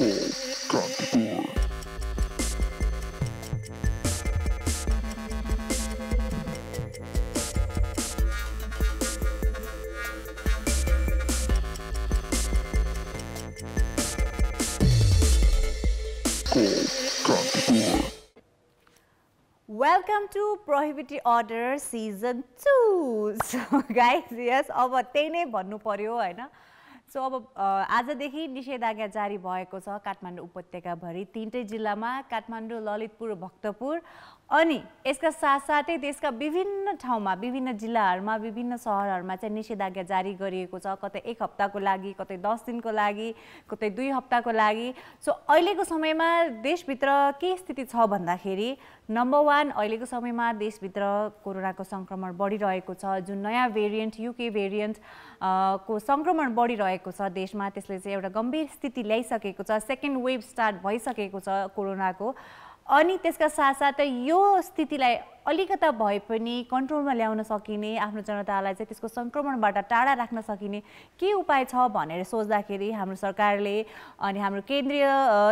Welcome to prohibitory order season two so guys yes अब त्यही नै भन्नु पऱ्यो होइन सो अब आजदेखि निषेधाज्ञा जारी भएको छ काठमाडौँ उपत्यकाभरि तिनटै जिल्लामा काठमाडौँ ललितपुर भक्तपुर अनि यसका साथसाथै देशका विभिन्न ठाउँमा विभिन्न जिल्लाहरूमा विभिन्न सहरहरूमा चाहिँ निषेधाज्ञा जारी गरिएको छ कतै एक हप्ताको लागि कतै दस दिनको लागि कतै दुई हप्ताको लागि सो अहिलेको समयमा देशभित्र के स्थिति छ भन्दाखेरि नम्बर वान अहिलेको समयमा देशभित्र कोरोनाको सङ्क्रमण बढिरहेको छ जुन नयाँ भेरिएन्ट युके भेरिएन्ट को सङ्क्रमण बढिरहेको छ देशमा त्यसले चाहिँ एउटा गम्भीर स्थिति ल्याइसकेको छ सेकेन्ड वेभ स्टार्ट भइसकेको छ कोरोनाको अनि त्यसका साथसाथै यो स्थितिलाई अलिकता भए पनि कन्ट्रोलमा ल्याउन सकिने आफ्नो जनतालाई चाहिँ त्यसको सङ्क्रमणबाट टाढा राख्न सकिने के उपाय छ भनेर सोच्दाखेरि हाम्रो सरकारले अनि हाम्रो केन्द्रीय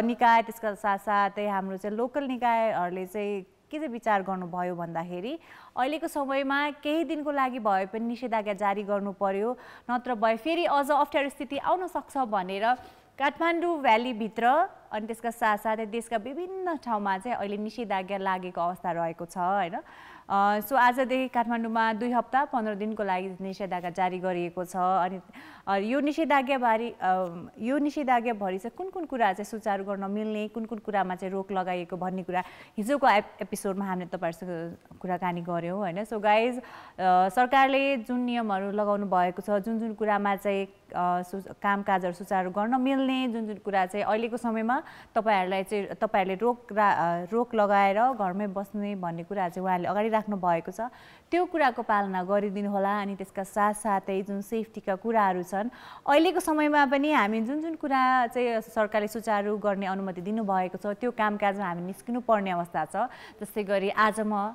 निकाय त्यसका साथसाथै हाम्रो चाहिँ लोकल निकायहरूले चाहिँ के चाहिँ विचार गर्नुभयो भन्दाखेरि अहिलेको समयमा केही दिनको लागि भए पनि निषेधाज्ञा जारी गर्नु पर्यो नत्र भए फेरि अझ अप्ठ्यारो स्थिति आउन सक्छ भनेर काठमाडौँ भ्यालीभित्र अनि त्यसका साथसाथै देशका विभिन्न ठाउँमा चाहिँ अहिले निषेधाज्ञा लागेको अवस्था रहेको छ होइन सो आजदेखि काठमाडौँमा दुई हप्ता पन्ध्र दिनको लागि निषेधाज्ञा जारी गरिएको छ अनि यो निषेधाज्ञाबारे यो निषेधाज्ञाभरि चाहिँ कुन कुन कुरा चाहिँ सुचारू गर्न मिल्ने कुन कुन कुरामा चाहिँ रोक लगाइएको भन्ने कुरा हिजोको एपिसोडमा हामीले तपाईँहरूसँग कुराकानी गऱ्यौँ होइन सो गाइज सरकारले जुन नियमहरू लगाउनु भएको छ जुन जुन कुरामा चाहिँ सु कामकाजहरू सुचारू गर्न मिल्ने जुन जुन कुरा चाहिँ अहिलेको समयमा तपाईँहरूलाई चाहिँ तपाईँहरूले रोक रा रोक लगाएर घरमै बस्ने भन्ने कुरा चाहिँ उहाँहरूले अगाडि राख्नु भएको छ त्यो कुराको पालना गरिदिनु होला अनि त्यसका साथसाथै जुन सेफ्टीका कुराहरू छन् अहिलेको समयमा पनि हामी जुन जुन कुरा चाहिँ सरकारले सुचारू गर्ने अनुमति दिनुभएको छ त्यो कामकाजमा हामी निस्किनु पर्ने अवस्था छ जस्तै गरी आज म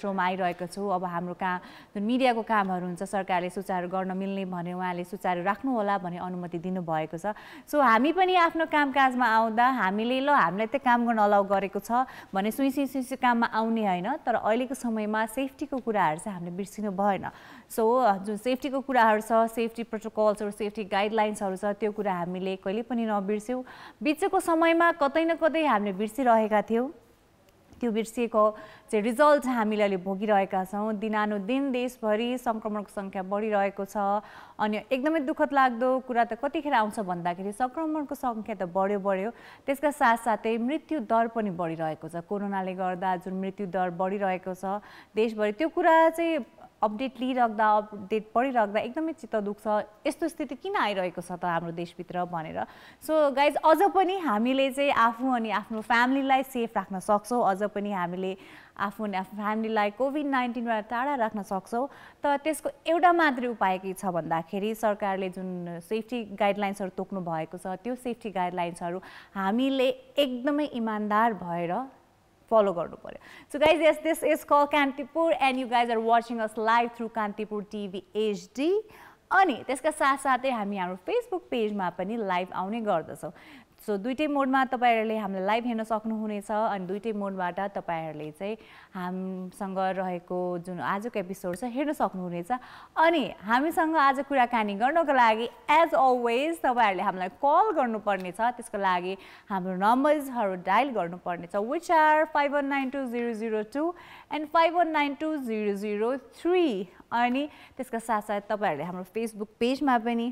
सोमा आइरहेको छु अब हाम्रो कहाँ जुन मिडियाको कामहरू हुन्छ सरकारले सुचारू गर्न मिल्ने भने उहाँले सुचारू होला भन्ने अनुमति दिनुभएको छ सो हामी पनि आफ्नो कामकाजमा आउँदा हामीले ल हामीलाई त काम गर्न अलाउ गरेको छ भने सुइसी सुइसी काममा आउने होइन तर अहिलेको समयमा सेफ्टीको कुरा कुराहरू चाहिँ हामीले बिर्सिनु भएन सो जुन सेफ्टीको कुराहरू छ सेफ्टी प्रोटोकल्सहरू सेफ्टी गाइडलाइन्सहरू छ त्यो कुरा हामीले कहिले पनि नबिर्स्यौँ बिचको समयमा कतै न कतै हामीले बिर्सिरहेका थियौँ त्यो बिर्सिएको चाहिँ रिजल्ट हामीले अहिले भोगिरहेका छौँ दिनानुदिन देशभरि सङ्क्रमणको सङ्ख्या बढिरहेको छ अनि एकदमै दुःखद लाग्दो कुरा त कतिखेर आउँछ भन्दाखेरि सङ्क्रमणको सङ्ख्या त बढ्यो बढ्यो त्यसका साथसाथै मृत्यु दर पनि बढिरहेको छ कोरोनाले गर्दा जुन मृत्यु दर बढिरहेको छ देशभरि त्यो कुरा चाहिँ अपडेट लिइराख्दा अपडेट पढिराख्दा एकदमै चित्त दुख्छ यस्तो स्थिति किन आइरहेको छ त हाम्रो देशभित्र भनेर सो गाइज अझ पनि हामीले चाहिँ आफू अनि आफ्नो फ्यामिलीलाई सेफ राख्न सक्छौँ अझ पनि हामीले आफ्नो आफ्नो फ्यामिलीलाई कोभिड नाइन्टिनबाट टाढा राख्न सक्छौँ तर त्यसको एउटा मात्रै उपाय के छ भन्दाखेरि सरकारले जुन सेफ्टी गाइडलाइन्सहरू तोक्नु भएको छ त्यो सेफ्टी गाइडलाइन्सहरू हामीले एकदमै इमान्दार भएर फलो गर्नु पऱ्यो so guys yes this is call Kantipur and you guys are watching us live through Kantipur TV HD अनि त्यसका साथसाथै हामी हाम्रो फेसबुक पेजमा पनि लाइभ आउने गर्दछौँ सो दुइटै मोडमा तपाईँहरूले हामीलाई लाइभ हेर्न सक्नुहुनेछ अनि दुइटै मोडबाट तपाईँहरूले चाहिँ हामीसँग रहेको जुन आजको एपिसोड छ हेर्न सक्नुहुनेछ अनि हामीसँग आज कुराकानी गर्नको लागि एज अलवेज तपाईँहरूले हामीलाई कल गर्नुपर्नेछ त्यसको लागि हाम्रो नम्बर्सहरू डायल गर्नुपर्नेछ which are five one nine two zero zero two and five one nine two zero zero three अनि त्यसका साथसाथ तपाईँहरूले हाम्रो फेसबुक पेजमा पनि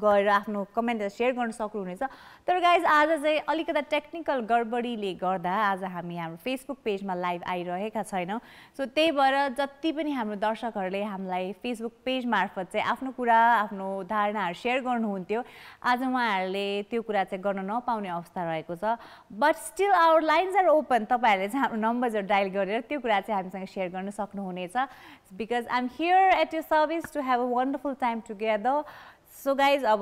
गएर आफ्नो कमेन्ट सेयर गर्न सक्नुहुनेछ तर गाइज आज चाहिँ अलिकति टेक्निकल गडबडीले गर्दा आज हामी हाम्रो फेसबुक पेजमा लाइभ आइरहेका छैनौँ सो त्यही भएर जति पनि हाम्रो दर्शकहरूले हामीलाई फेसबुक पेज मार्फत चाहिँ आफ्नो कुरा आफ्नो धारणाहरू सेयर गर्नुहुन्थ्यो आज उहाँहरूले त्यो कुरा चाहिँ गर्न नपाउने अवस्था रहेको छ but still our lines are open तपाईँहरूले चाहिँ हाम्रो नम्बर्सहरू डायल गरेर त्यो कुरा चाहिँ हामीसँग सेयर गर्न सक्नुहुनेछ because I am here at your service to have a wonderful time together so guys अब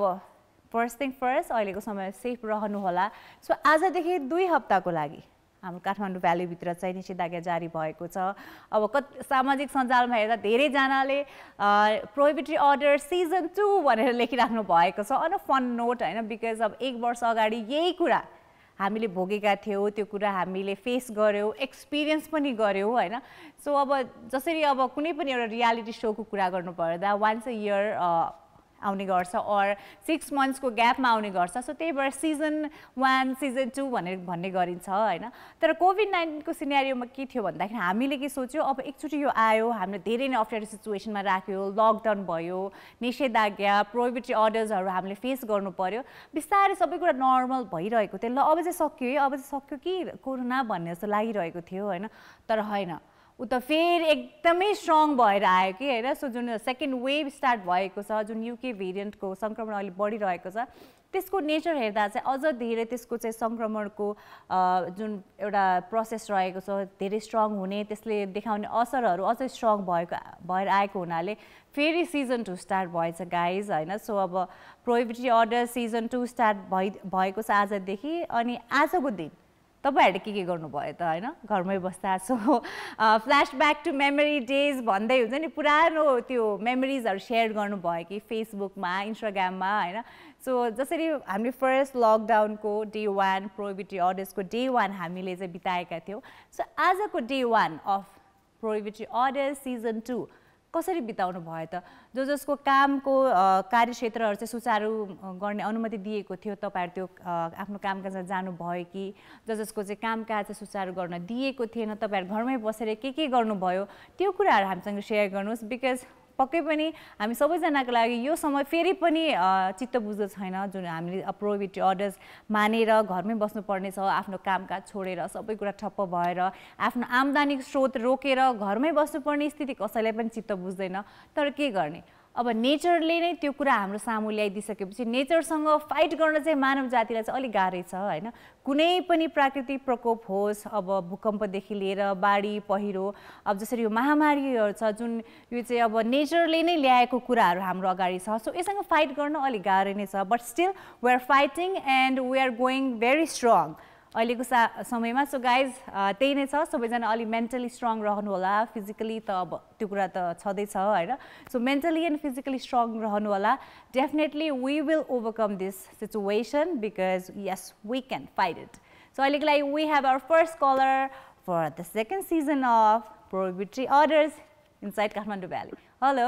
फर्स्ट थिङ फर्स्ट अहिलेको समय सेफ रहनुहोला सो आजदेखि दुई हप्ताको लागि हाम्रो काठमाडौँ भ्यालीभित्र चाहिँ निषेधाज्ञा जारी भएको छ अब कति सामाजिक सञ्जालमा हेर्दा धेरैजनाले प्रोहिबिट्री अर्डर सिजन टू भनेर लेखिराख्नु भएको छ अन फन नोट होइन बिकज अब एक वर्ष अगाडि यही कुरा हामीले भोगेका थियौँ त्यो कुरा हामीले फेस गऱ्यौँ एक्सपिरियन्स पनि गऱ्यौँ होइन सो अब जसरी अब कुनै पनि एउटा रियालिटी सोको कुरा गर्नु पर्दा वान्स अ इयर आउने गर्छ अर सिक्स मन्थ्सको ग्यापमा आउने गर्छ सो त्यही भएर सिजन वान सिजन टू भनेर भन्ने गरिन्छ होइन तर कोभिड नाइन्टिनको सिनेरियोमा के थियो भन्दाखेरि हामीले के सोच्यो अब एकचोटि यो आयो हामीले धेरै नै अप्ठ्यारो सिचुएसनमा राख्यो लकडाउन भयो निषेधाज्ञा प्रोहिबिटरी अर्डर्सहरू हामीले फेस गर्नु पऱ्यो बिस्तारै सबै कुरा नर्मल भइरहेको थियो ल अब चाहिँ सक्यो है अब चाहिँ सक्यो कि कोरोना भन्ने जस्तो लागिरहेको थियो होइन तर होइन ऊ त फेरि एकदमै स्ट्रङ भएर आयो कि होइन सो जुन सेकेन्ड वेभ स्टार्ट भएको छ जुन युके भेरिएन्टको सङ्क्रमण अहिले बढिरहेको छ त्यसको नेचर हेर्दा चाहिँ अझ धेरै त्यसको चाहिँ सङ्क्रमणको जुन एउटा प्रोसेस रहेको छ धेरै स्ट्रङ हुने त्यसले देखाउने असरहरू अझै स्ट्रङ भएको भएर आएको हुनाले फेरि सिजन टू स्टार्ट भएछ गाइज होइन सो अब prohibitory order season two start भइ भएको छ आजदेखि अनि आजको दिन तपाईँहरूले के के गर्नुभयो त होइन घरमै बस्दा so flashback to memory days भन्दै हुन्छ नि पुरानो त्यो मेमोरिजहरू सेयर गर्नुभयो कि फेसबुकमा इन्स्टाग्राममा होइन सो जसरी हामीले फर्स्ट लकडाउनको डे वान प्रोभिटी अर्डर्सको डे वान हामीले चाहिँ बिताएका थियौँ सो आजको day one of prohibitory orders season two कसरी बिताउनु भयो त जो जसको कामको कार्यक्षेत्रहरू चाहिँ सुचारु गर्ने अनुमति दिएको थियो तपाईँहरू त्यो आफ्नो कामकाजमा जानुभयो कि जो जसको चाहिँ कामकाज चाहिँ सुचारु गर्न दिएको थिएन तपाईँहरू घरमै बसेर के के गर्नुभयो त्यो कुराहरू हामीसँग सेयर गर्नुहोस् बिकज पक्कै पनि हामी सबैजनाको लागि यो समय फेरि पनि चित्त बुझ्दो छैन जुन हामीले प्रोभिटी अर्डर्स मानेर घरमै बस्नुपर्ने छ आफ्नो कामकाज छोडेर सबै कुरा ठप्प भएर आफ्नो आम्दानी स्रोत रोकेर घरमै बस्नुपर्ने स्थिति कसैलाई पनि चित्त बुझ्दैन तर के गर्ने अब नेचरले नै त्यो कुरा हाम्रो सामु ल्याइदिइसकेपछि नेचरसँग फाइट गर्न चाहिँ मानव जातिलाई चाहिँ अलिक गाह्रै छ होइन कुनै पनि प्राकृतिक प्रकोप होस् अब भूकम्पदेखि लिएर बाढी पहिरो अब जसरी यो महामारीहरू छ जुन यो चाहिँ अब नेचरले नै ल्याएको कुराहरू हाम्रो अगाडि छ सो यससँग फाइट गर्न अलिक गाह्रै नै छ but still we are fighting and we are going very strong अहिलेको सा समयमा सो गाइज त्यही नै छ सबैजना अलि मेन्टली स्ट्रङ रहनु होला फिजिकली त अब त्यो कुरा त छँदैछ होइन so mentally and physically strong रहनु होला definitely we will overcome this situation because yes we can fight it so अहिलेको लागि we have our first caller for the second season of prohibitory orders inside Kathmandu valley hello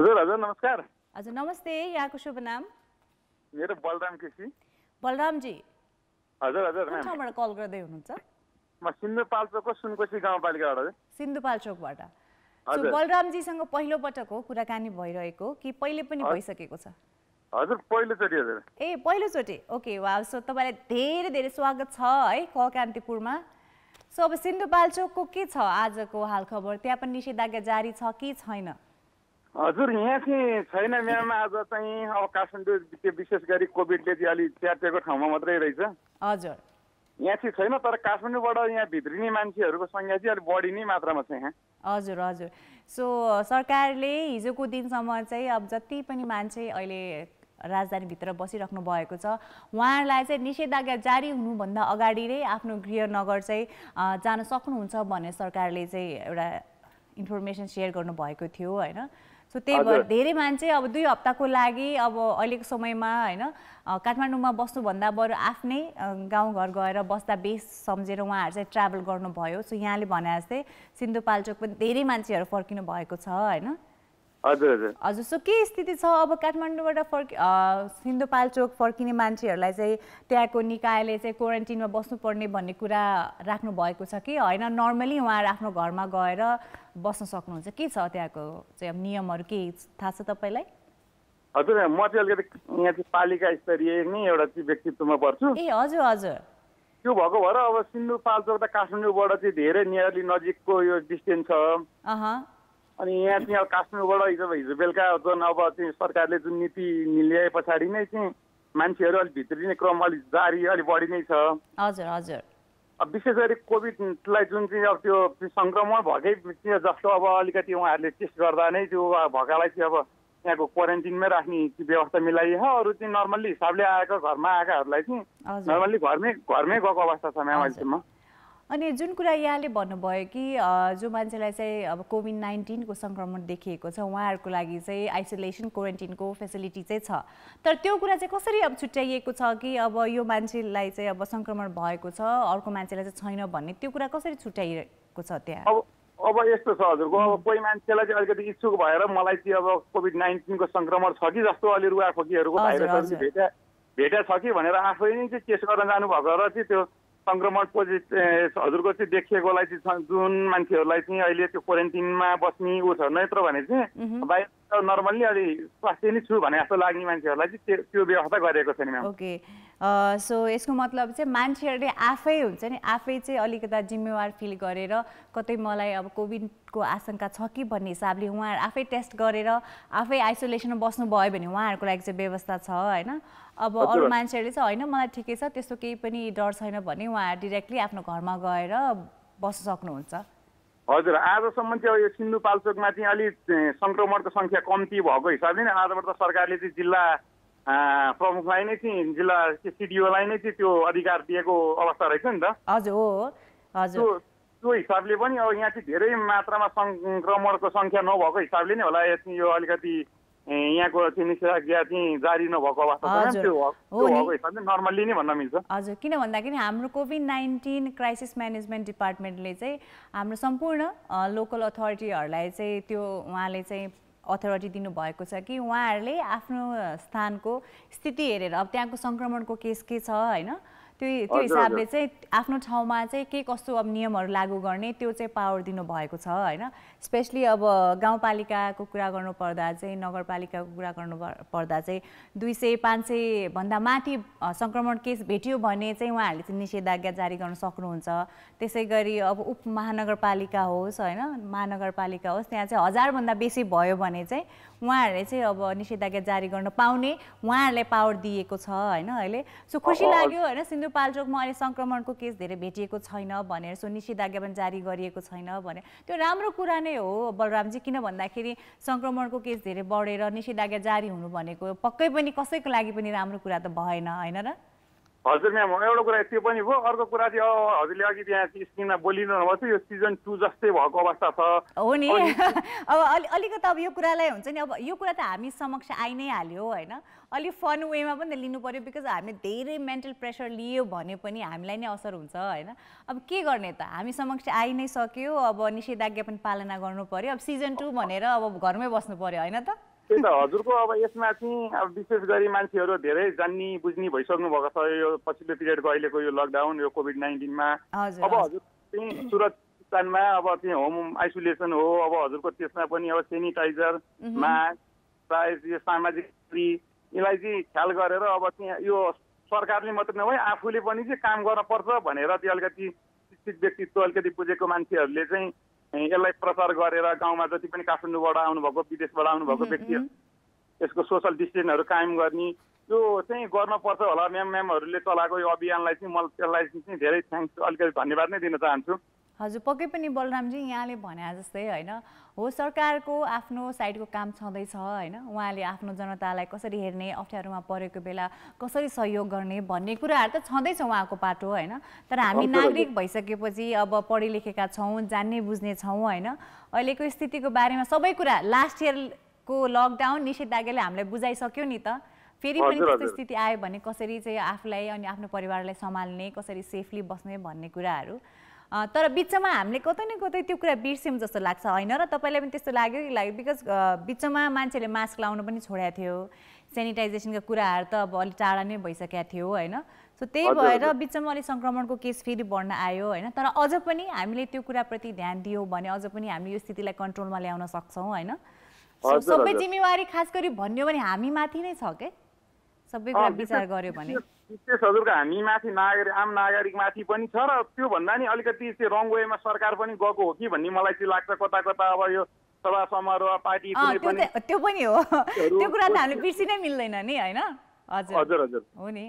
हजुर हजुर नमस्कार हजुर नमस्ते यहाँको शुभ नाम मेरो बलराम केसी बलरामजी हजुर हजुर कुन ठाउँबाट कल गर्दै हुनुहुन्छ म सिन्धुपाल्चोकको सुनकोसी गाउँपालिकाबाट सिन्धुपाल्चोकबाट बलरामजीसँग पहिलो पटक हो कुराकानी भइरहेको कि पहिले पनि भइसकेको छ हजुर पहिलोचोटि हजुर ए पहिलोचोटि ओके वा सो तपाईँलाई धेरै धेरै स्वागत छ है क कान्तिपुरमा सो अब सिन्धुपाल्चोकको के छ आजको हालखबर त्यहाँ पनि निषेधाज्ञा जारी छ कि छैन हजुर यहाँ चाहिँ छैन म्याम आज चाहिँ अब काठमाडौँ विशेष गरी कोभिडले चाहिँ अलिक च्यातिएको ठाउँमा मात्रै रहेछ हजुर यहाँ चाहिँ छैन तर काठमाडौँबाट यहाँ भित्रिने मान्छेहरूको सङ्ख्या चाहिँ अलिक बढी नै मात्रामा छ यहाँ हजुर हजुर सो सरकारले हिजोको दिनसम्म चाहिँ अब जति पनि मान्छे अहिले राजधानीभित्र बसिराख्नु भएको छ उहाँहरूलाई चाहिँ निषेधाज्ञा जारी हुनुभन्दा अगाडि नै आफ्नो गृहनगर चाहिँ जान सक्नुहुन्छ भन्ने सरकारले चाहिँ एउटा इन्फर्मेसन सेयर गर्नुभएको थियो होइन सो त्यही भएर धेरै मान्छे अब दुई हप्ताको लागि अब अहिलेको समयमा होइन काठमाडौँमा बस्नुभन्दा बरु आफ्नै गाउँघर गएर बस्दा बेस सम्झेर उहाँहरू चाहिँ ट्राभल गर्नुभयो सो यहाँले भने जस्तै सिन्धुपाल्चोक पनि धेरै मान्छेहरू फर्किनु भएको छ होइन हजुर हजुर सो के स्थिति छ अब काठमाडौँबाट फर्क सिन्धुपाल्चोक फर्किने मान्छेहरूलाई चाहिँ त्यहाँको निकायले चाहिँ क्वारेन्टिनमा बस्नुपर्ने भन्ने कुरा राख्नु भएको छ कि होइन नर्मली उहाँहरू आफ्नो घरमा गएर बस्न सक्नुहुन्छ के छ त्यहाँको चाहिँ नियमहरू के थाहा छ तपाईँलाई हजुर म चाहिँ अलिकति यहाँ चाहिँ पालिका स्तरीय नै एउटा चाहिँ व्यक्तित्वमा पर्छु ए हजुर हजुर त्यो भएको भएर अब सिन्धुपाल्चोक त काठमाडौँबाट चाहिँ धेरै नियरली नजिकको यो डिस्टेन्स छ अनि यहाँ चाहिँ अब काठमाडौँबाट हिजो हिजो बेलुका जुन अब चाहिँ सरकारले जुन नीति ल्याए पछाडि नै चाहिँ मान्छेहरू अलिक भित्रिने क्रम अलिक जारी अलिक बढी नै छ हजुर हजुर अब विशेष गरी कोभिडलाई जुन चाहिँ अब त्यो सङ्क्रमण भएकै जस्तो अब अलिकति उहाँहरूले टेस्ट गर्दा नै त्यो भएकालाई चाहिँ अब यहाँको क्वारेन्टिनमै राख्ने व्यवस्था मिलाइयो अरू चाहिँ नर्मल्ली हिसाबले आएको घरमा आएकाहरूलाई चाहिँ नर्मल्ली घरमै घरमै गएको अवस्था छ म्याम अहिलेसम्म अनि जुन कुरा यहाँले भन्नुभयो कि जो मान्छेलाई चाहिँ अब कोभिड नाइन्टिनको सङ्क्रमण देखिएको छ उहाँहरूको लागि चाहिँ आइसोलेसन क्वारेन्टिनको फेसिलिटी चाहिँ छ तर त्यो कुरा चाहिँ कसरी अब छुट्याइएको छ कि अब यो मान्छेलाई चाहिँ अब सङ्क्रमण भएको छ अर्को मान्छेलाई चाहिँ छैन भन्ने त्यो कुरा कसरी छुट्याइरहेको छ त्यहाँ अब अब यस्तो छ हजुरको अब कोही मान्छेलाई चाहिँ अलिकति इच्छुक भएर मलाई चाहिँ अब कोभिड नाइन्टिनको सङ्क्रमण छ कि जस्तो अलि रुवा भाइरसहरू भेटा भेटा छ कि भनेर आफै नै चाहिँ टेस्ट गर्न जानुभएको र चाहिँ त्यो सङ्क्रमण पोजिटिभ हजुरको चाहिँ देखिएकोलाई चाहिँ जुन मान्छेहरूलाई चाहिँ अहिले त्यो क्वारेन्टिनमा बस्ने उसहरू छ नत्र भने चाहिँ बाहिर नर्मल्ली अलि स्वास्थ्य नै छु भने जस्तो लाग्ने मान्छेहरूलाई त्यो त्यो व्यवस्था गरेको छैन म्याम ओके सो यसको मतलब चाहिँ मान्छेहरूले आफै हुन्छ नि आफै चाहिँ अलिकता जिम्मेवार फिल गरेर कतै मलाई अब कोभिडको आशंका छ कि भन्ने हिसाबले उहाँहरू आफै टेस्ट गरेर आफै आइसोलेसनमा बस्नु भयो भने उहाँहरूको लागि चाहिँ व्यवस्था छ होइन अब अरू मान्छेहरूले चाहिँ होइन मलाई ठिकै छ त्यस्तो केही पनि डर छैन भने उहाँहरू डिरेक्टली आफ्नो घरमा गएर बस्न सक्नुहुन्छ हजुर आजसम्म चाहिँ अब यो सिन्धुपाल्चोकमा चाहिँ अलि सङ्क्रमणको सङ्ख्या कम्ती भएको हिसाबले नै आजबाट सरकारले चाहिँ जिल्ला प्रमुखलाई नै चाहिँ जिल्ला सिडिओलाई नै चाहिँ त्यो अधिकार दिएको अवस्था रहेछ नि त हजुर हो हजुर त्यो हिसाबले पनि अब यहाँ चाहिँ धेरै मात्रामा सङ्क्रमणको सङ्ख्या नभएको हिसाबले नै होला यो अलिकति यहाँको निषेधाज्ञा चाहिँ जारी नभएको अवस्था नर्मल्ली नै भन्न मिल्छ हजुर किन भन्दाखेरि हाम्रो कोभिड नाइन्टिन क्राइसिस म्यानेजमेन्ट डिपार्टमेन्टले चाहिँ हाम्रो सम्पूर्ण लोकल अथोरिटीहरूलाई चाहिँ त्यो उहाँले चाहिँ अथोरिटी दिनुभएको छ कि उहाँहरूले आफ्नो स्थानको स्थिति हेरेर अब त्यहाँको सङ्क्रमणको केस के छ होइन त्यो त्यो हिसाबले चाहिँ आफ्नो ठाउँमा चाहिँ के कस्तो अब नियमहरू लागू गर्ने त्यो चाहिँ पावर दिनुभएको छ होइन स्पेसली अब गाउँपालिकाको कुरा गर्नुपर्दा चाहिँ नगरपालिकाको कुरा गर्नु पर्दा चाहिँ दुई सय पाँच सयभन्दा माथि सङ्क्रमण केस भेट्यो भने चाहिँ उहाँहरूले चाहिँ निषेधाज्ञा जारी गर्न सक्नुहुन्छ त्यसै गरी अब उपमहानगरपालिका होस् होइन महानगरपालिका होस् त्यहाँ चाहिँ हजारभन्दा बेसी भयो भने चाहिँ उहाँहरूले चाहिँ अब निषेधाज्ञा जारी गर्न पाउने उहाँहरूलाई पावर दिएको छ होइन अहिले सो खुसी लाग्यो होइन सिन्धुपाल्चोकमा अहिले सङ्क्रमणको केस धेरै भेटिएको छैन भनेर सो निषेधाज्ञा पनि जारी गरिएको छैन भने त्यो राम्रो कुरा नै हो बलरामजी किन भन्दाखेरि सङ्क्रमणको केस धेरै बढेर निषेधाज्ञा जारी हुनु भनेको पक्कै पनि कसैको लागि पनि राम्रो कुरा त भएन होइन र हजुर म्याम एउटा कुरा त्यो पनि भयो अर्को कुरा चाहिँ अब हजुरले अघि त्यहाँ स्क्रिनमा बोलिरहनु भएको थियो यो सिजन टू जस्तै भएको अवस्था छ हो नि अब अलिक अलिकति अब यो कुरालाई हुन्छ नि अब यो कुरा त हामी समक्ष आइ नै हाल्यो होइन अलिक फन वेमा पनि त लिनु पऱ्यो बिकज हामीले धेरै मेन्टल प्रेसर लियो भने पनि हामीलाई नै असर हुन्छ होइन अब के गर्ने त हामी समक्ष आइ नै सक्यो अब निषेधाज्ञा पनि पालना गर्नु पऱ्यो अब सिजन टू भनेर अब घरमै बस्नु पऱ्यो होइन त त्यही त हजुरको अब यसमा चाहिँ अब विशेष गरी मान्छेहरू धेरै जान्ने बुझ्ने भइसक्नु भएको छ यो पछिल्लो पिरियडको अहिलेको यो लकडाउन यो कोभिड नाइन्टिनमा अब हजुर चाहिँ स्थानमा अब चाहिँ होम आइसोलेसन हो अब हजुरको त्यसमा पनि अब सेनिटाइजर मास्क प्रायः यो सामाजिक दूरी यसलाई चाहिँ ख्याल गरेर अब चाहिँ यो सरकारले मात्रै नभए आफूले पनि चाहिँ काम गर्न पर्छ भनेर त्यो अलिकति शिक्षित व्यक्तित्व अलिकति बुझेको मान्छेहरूले चाहिँ यसलाई प्रचार गरेर गाउँमा जति पनि काठमाडौँबाट आउनुभएको विदेशबाट आउनुभएको व्यक्तिहरू यसको सोसल डिस्टेन्सहरू कायम गर्ने यो चाहिँ गर्नुपर्छ होला म्याम म्यामहरूले चलाएको यो अभियानलाई चाहिँ म त्यसलाई चाहिँ धेरै थ्याङ्क्स अलिकति धन्यवाद नै दिन चाहन्छु हजुर पक्कै पनि बलरामजी यहाँले भने जस्तै होइन हो सरकारको आफ्नो साइडको काम छँदैछ होइन उहाँले आफ्नो जनतालाई कसरी हेर्ने अप्ठ्यारोमा परेको बेला कसरी सहयोग गर्ने भन्ने कुराहरू त छँदैछ उहाँको पाटो होइन तर हामी नागरिक भइसकेपछि अब पढे लेखेका छौँ जान्ने बुझ्ने छौँ होइन अहिलेको स्थितिको बारेमा सबै कुरा लास्ट इयरको लकडाउन निषेधाज्ञाले हामीलाई बुझाइसक्यो नि त फेरि पनि त्यस्तो स्थिति आयो भने कसरी चाहिँ आफूलाई अनि आफ्नो परिवारलाई सम्हाल्ने कसरी सेफली बस्ने भन्ने कुराहरू तर बिचमा हामीले कतै न कतै त्यो कुरा बिर्स्यौँ जस्तो लाग्छ होइन र तपाईँलाई पनि त्यस्तो लाग्यो कि लाग्यो बिकज बिचमा मान्छेले मास्क लाउनु पनि छोडेको थियो सेनिटाइजेसनका कुराहरू त अब अलिक टाढा नै भइसकेको थियो होइन सो त्यही भएर बिचमा अलिक सङ्क्रमणको केस फेरि बढ्न आयो होइन तर अझ पनि हामीले त्यो कुराप्रति ध्यान दियौँ भने अझ पनि हामी यो स्थितिलाई कन्ट्रोलमा ल्याउन सक्छौँ होइन सबै जिम्मेवारी खास गरी भन्यो भने हामी माथि नै छ क्या सबै कुरा विचार गर्यो भने विशेष हजुरको हामी माथि नागरिक आम नागरिकमाथि पनि छ र त्योभन्दा नि अलिकति त्यो रङ वेमा सरकार पनि गएको हो कि भन्ने मलाई चाहिँ लाग्छ कता कता अब यो सभा समारोह पार्टी त्यो पनि हो त्यो कुरा त हामीले बिर्सिनै मिल्दैन नि होइन हजुर हजुर हो नि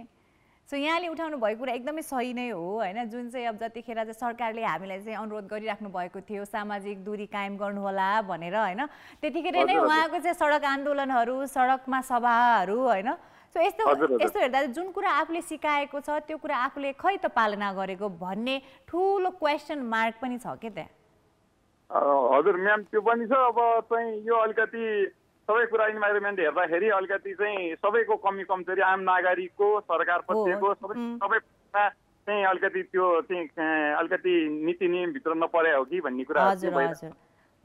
सो यहाँले उठाउनु भएको कुरा एकदमै सही नै हो होइन जुन चाहिँ अब जतिखेर चाहिँ सरकारले हामीलाई चाहिँ अनुरोध गरिराख्नु भएको थियो सामाजिक दूरी कायम गर्नुहोला भनेर होइन त्यतिखेर नै उहाँको चाहिँ सडक आन्दोलनहरू सडकमा सभाहरू होइन सो यस्तो यस्तो हेर्दा जुन कुरा आफूले सिकाएको छ त्यो कुरा आफूले खै त पालना गरेको भन्ने ठुलो क्वेसन मार्क पनि छ के त्यहाँ हजुर म्याम त्यो पनि छ अब चाहिँ यो अलिकति सबै कुरा इन्भाइरोमेन्ट हेर्दाखेरि अलिकति चाहिँ सबैको कमी कमजोरी आम नागरिकको सरकार पक्षको सबै सबै चाहिँ अलिकति त्यो चाहिँ अलिकति नीति नियमभित्र नपरे हो कि भन्ने कुरा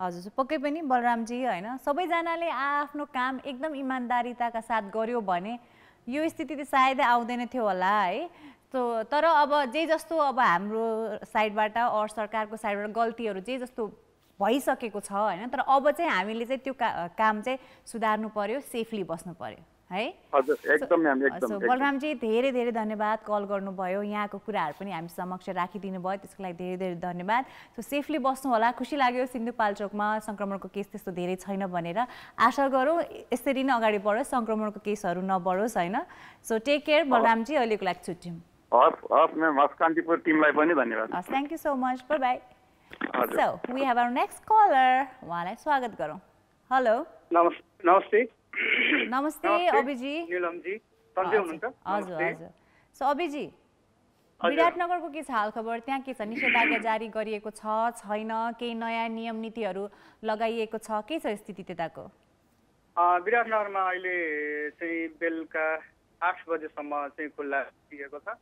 हजुर पक्कै पनि बलरामजी होइन सबैजनाले आआफ्नो काम एकदम इमान्दारिताका साथ गर्यो भने यो स्थिति त सायदै आउँदैन थियो होला है सो तर अब जे जस्तो अब हाम्रो साइडबाट अर सरकारको साइडबाट गल्तीहरू जे जस्तो भइसकेको छ होइन तर अब चाहिँ हामीले चाहिँ त्यो का काम चाहिँ सुधार्नु पऱ्यो सेफली बस्नु पऱ्यो है बलरामजी धेरै धेरै धन्यवाद कल गर्नुभयो यहाँको कुराहरू पनि हामी समक्ष राखिदिनु भयो त्यसको लागि धेरै धेरै धन्यवाद सो सेफली बस्नु होला खुसी लाग्यो सिन्धुपाल्चोकमा सङ्क्रमणको केस त्यस्तो धेरै छैन भनेर आशा गरौँ यसरी नै अगाडि बढोस् सङ्क्रमणको केसहरू नबढोस् होइन सो टेक केयर बलरामजी अहिलेको लागि छुट्यौँ thank you so much bye so we have our next caller उहाँलाई स्वागत गरौँ हेलो नमस्ते नमस्ते नमस्ते अभिजी निलमजी सन्चै हुनुहुन्छ हजुर हजुर सो अभिजी विराटनगरको के छ हालखबर त्यहाँ के छ निषेधाज्ञा जारी गरिएको छ छैन केही नयाँ नियम नीतिहरू लगाइएको छ के छ स्थिति त्यताको विराटनगरमा अहिले चाहिँ बेलुका आठ बजेसम्म चाहिँ खुल्ला दिएको छ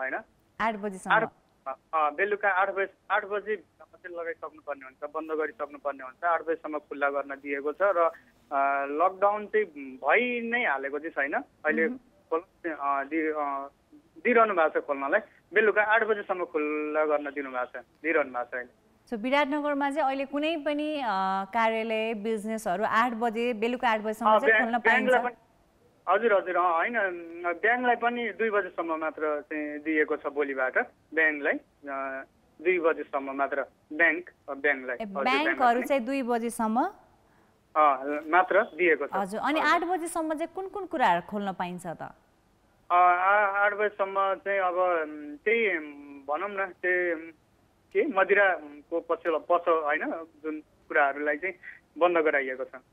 होइन आठ बजीसम्म बेलुका आठ बजे आठ बजी मात्रै लगाइसक्नुपर्ने हुन्छ बन्द गरिसक्नुपर्ने हुन्छ आठ बजीसम्म खुल्ला गर्न दिएको छ र लकडाउन चाहिँ भइ नै हालेको चाहिँ छैन अहिले दिइरहनु भएको छ खोल्नलाई बेलुका आठ बजीसम्म खुल्ला गर्न दिनुभएको छ दिइरहनु भएको छ अहिले सो विराटनगरमा चाहिँ अहिले कुनै पनि कार्यालय बिजनेसहरू आठ बजे बेलुका आठ बजीसम्म खोल्न पाइन्छ हजुर हजुर होइन ब्याङ्कलाई पनि दुई बजेसम्म मात्र चाहिँ दिएको छ भोलिबाट ब्याङ्कलाई दुई बजेसम्म मात्र ब्याङ्क ब्याङ्कलाई ब्याङ्कहरू चाहिँ दुई बजेसम्म मात्र दिएको छ हजुर अनि आठ बजेसम्म चाहिँ कुन कुन कुराहरू खोल्न पाइन्छ त आठ बजीसम्म चाहिँ अब त्यही भनौँ न त्यही के मदिराको पसल पछ होइन जुन कुराहरूलाई चाहिँ बन्द गराइएको छ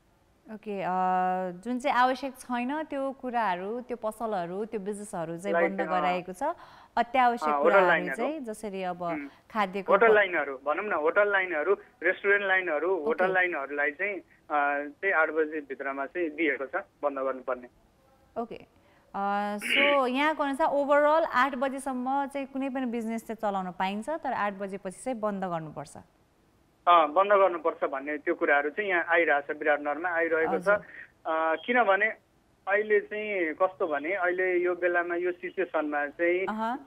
ओके जुन चाहिँ आवश्यक छैन त्यो कुराहरू त्यो पसलहरू त्यो बिजनेसहरू चाहिँ बन्द गराएको छ अत्यावश्यक कुराहरू चाहिँ जसरी अब खाद्यको होटल लाइनहरू भनौँ न होटल लाइनहरू रेस्टुरेन्ट लाइनहरू होटल लाइनहरूलाई चाहिँ त्यही आठ बजीभित्रमा चाहिँ दिएको छ बन्द गर्नुपर्ने ओके सो यहाँको अनुसार ओभरअल आठ बजीसम्म चाहिँ कुनै पनि बिजनेस चाहिँ चलाउन पाइन्छ तर आठ बजेपछि चाहिँ बन्द गर्नुपर्छ बन्द गर्नुपर्छ भन्ने त्यो कुराहरू चाहिँ यहाँ आइरहेछ विराटनगरमा आइरहेको छ किनभने अहिले चाहिँ कस्तो भने अहिले यो बेलामा यो सिचुएसनमा चाहिँ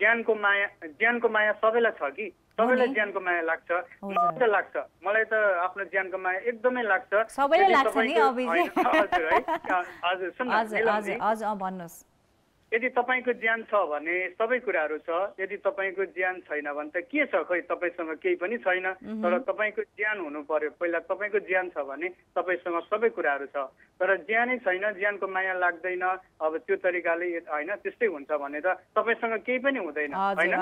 ज्यानको माया ज्यानको माया सबैलाई छ कि सबैलाई ज्यानको माया लाग्छ मलाई त लाग्छ मलाई त आफ्नो ज्यानको माया एकदमै लाग्छ सबैलाई हजुर है हजुर सुन्नुहोस् यदि तपाईँको ज्यान छ भने सबै कुराहरू छ यदि तपाईँको ज्यान छैन भने त के छ खै तपाईँसँग केही पनि छैन तर तपाईँको ज्यान हुनु पर्यो पहिला तपाईँको ज्यान छ भने तपाईँसँग सबै कुराहरू छ तर ज्यानै छैन ज्यानको माया लाग्दैन अब त्यो तरिकाले होइन त्यस्तै हुन्छ भने त तपाईँसँग केही पनि हुँदैन होइन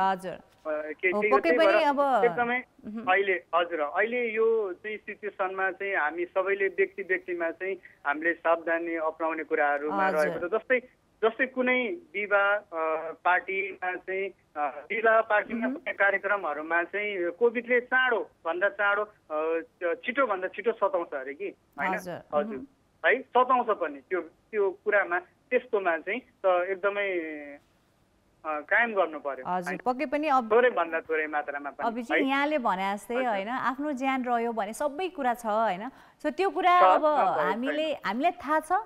एकदमै अहिले हजुर अहिले यो चाहिँ सिचुएसनमा चाहिँ हामी सबैले व्यक्ति व्यक्तिमा चाहिँ हामीले सावधानी अप्नाउने कुराहरूमा रहेको छ जस्तै जस्तै कुनै विवाह पार्टीमा चाहिँ विवाह पार्टीमा कार्यक्रमहरूमा चाहिँ कोभिडले चाँडो भन्दा चाँडो छिटोभन्दा छिटो सताउँछ अरे कि होइन हजुर है सताउँछ पनि त्यो त्यो कुरामा त्यस्तोमा चाहिँ एकदमै कायम गर्नु पर्यो हजुर पक्कै पनि अब थोरै भन्दा थोरै मात्रामा अभिजी यहाँले भने जस्तै होइन आफ्नो ज्यान रह्यो भने सबै कुरा छ होइन सो त्यो कुरा अब हामीले हामीलाई थाहा छ